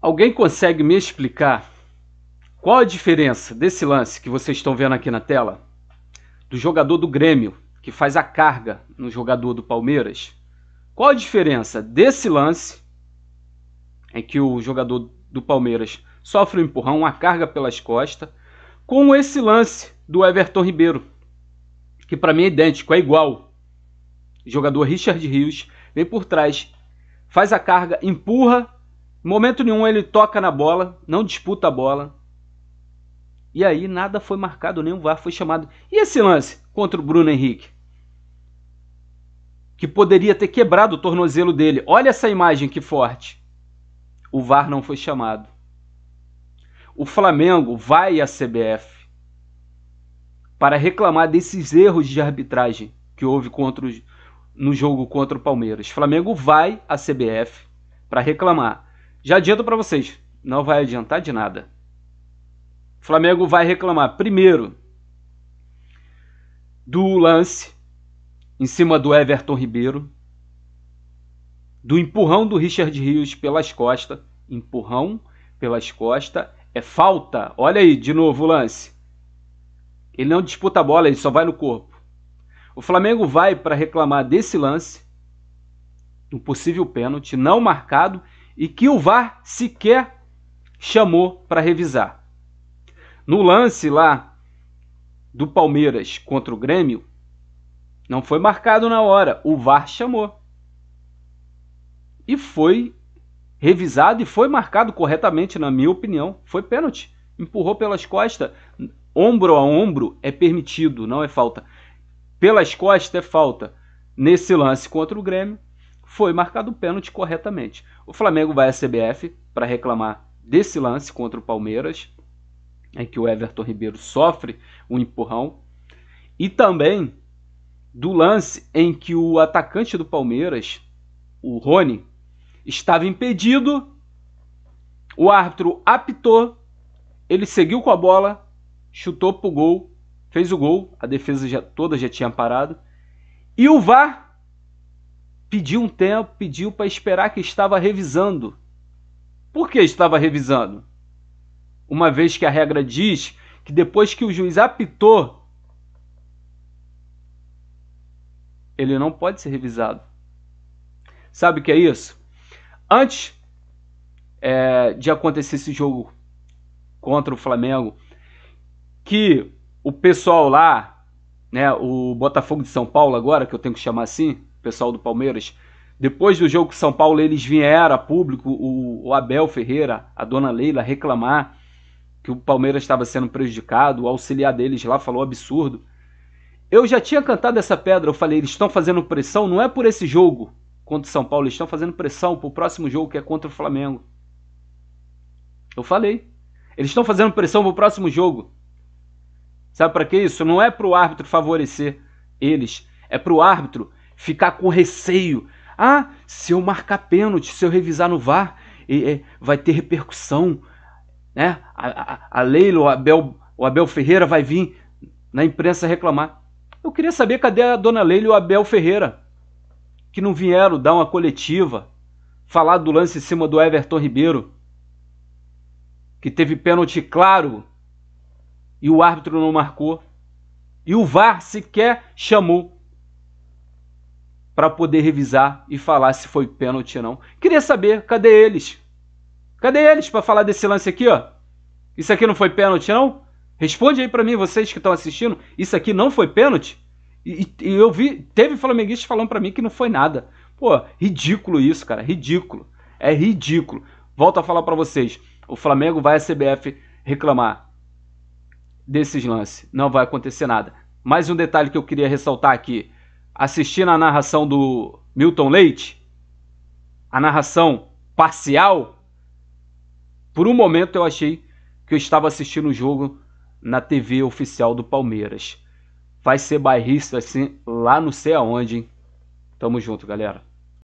Alguém consegue me explicar qual a diferença desse lance que vocês estão vendo aqui na tela do jogador do Grêmio que faz a carga no jogador do Palmeiras? Qual a diferença desse lance em é que o jogador do Palmeiras sofre um empurrão, uma carga pelas costas, com esse lance do Everton Ribeiro, que para mim é idêntico, é igual. O jogador Richard Rios vem por trás, faz a carga, empurra momento nenhum ele toca na bola, não disputa a bola. E aí nada foi marcado, nenhum VAR foi chamado. E esse lance contra o Bruno Henrique? Que poderia ter quebrado o tornozelo dele. Olha essa imagem que forte. O VAR não foi chamado. O Flamengo vai à CBF para reclamar desses erros de arbitragem que houve contra no jogo contra o Palmeiras. O Flamengo vai à CBF para reclamar. Já adianto para vocês, não vai adiantar de nada. O Flamengo vai reclamar primeiro do lance em cima do Everton Ribeiro, do empurrão do Richard Rios pelas costas, empurrão pelas costas é falta. Olha aí, de novo o lance. Ele não disputa a bola, ele só vai no corpo. O Flamengo vai para reclamar desse lance, um possível pênalti não marcado e que o VAR sequer chamou para revisar. No lance lá do Palmeiras contra o Grêmio, não foi marcado na hora, o VAR chamou. E foi revisado e foi marcado corretamente, na minha opinião. Foi pênalti. Empurrou pelas costas. Ombro a ombro é permitido, não é falta. Pelas costas é falta. Nesse lance contra o Grêmio, foi marcado o pênalti corretamente. O Flamengo vai à CBF para reclamar desse lance contra o Palmeiras, em que o Everton Ribeiro sofre um empurrão, e também do lance em que o atacante do Palmeiras, o Rony, estava impedido, o árbitro apitou, ele seguiu com a bola, chutou pro gol, fez o gol, a defesa já, toda já tinha parado, e o VAR pediu um tempo, pediu para esperar que estava revisando. Por que estava revisando? Uma vez que a regra diz que depois que o juiz apitou, ele não pode ser revisado. Sabe o que é isso? Antes é, de acontecer esse jogo contra o Flamengo, que o pessoal lá, né, o Botafogo de São Paulo agora, que eu tenho que chamar assim, pessoal do Palmeiras. Depois do jogo com São Paulo, eles vieram a público, o, o Abel Ferreira, a dona Leila, reclamar que o Palmeiras estava sendo prejudicado, o auxiliar deles lá falou absurdo. Eu já tinha cantado essa pedra, eu falei, eles estão fazendo pressão, não é por esse jogo contra o São Paulo, eles estão fazendo pressão para o próximo jogo que é contra o Flamengo. Eu falei. Eles estão fazendo pressão para o próximo jogo. Sabe para que isso? Não é para o árbitro favorecer eles, é para o árbitro ficar com receio. Ah, se eu marcar pênalti, se eu revisar no VAR, vai ter repercussão. Né? A, a, a Leila, o Abel, o Abel Ferreira vai vir na imprensa reclamar. Eu queria saber cadê a dona Leila e o Abel Ferreira, que não vieram dar uma coletiva, falar do lance em cima do Everton Ribeiro, que teve pênalti claro e o árbitro não marcou. E o VAR sequer chamou para poder revisar e falar se foi pênalti ou não. Queria saber, cadê eles? Cadê eles para falar desse lance aqui, ó? Isso aqui não foi pênalti, não? Responde aí para mim, vocês que estão assistindo, isso aqui não foi pênalti? E, e eu vi, teve flamenguista falando para mim que não foi nada. Pô, ridículo isso, cara, ridículo. É ridículo. Volto a falar para vocês, o Flamengo vai à CBF reclamar desses lances. Não vai acontecer nada. Mais um detalhe que eu queria ressaltar aqui assistindo a narração do Milton Leite, a narração parcial, por um momento eu achei que eu estava assistindo o jogo na TV oficial do Palmeiras. Vai ser bairrista assim lá não sei aonde, hein? Tamo junto, galera.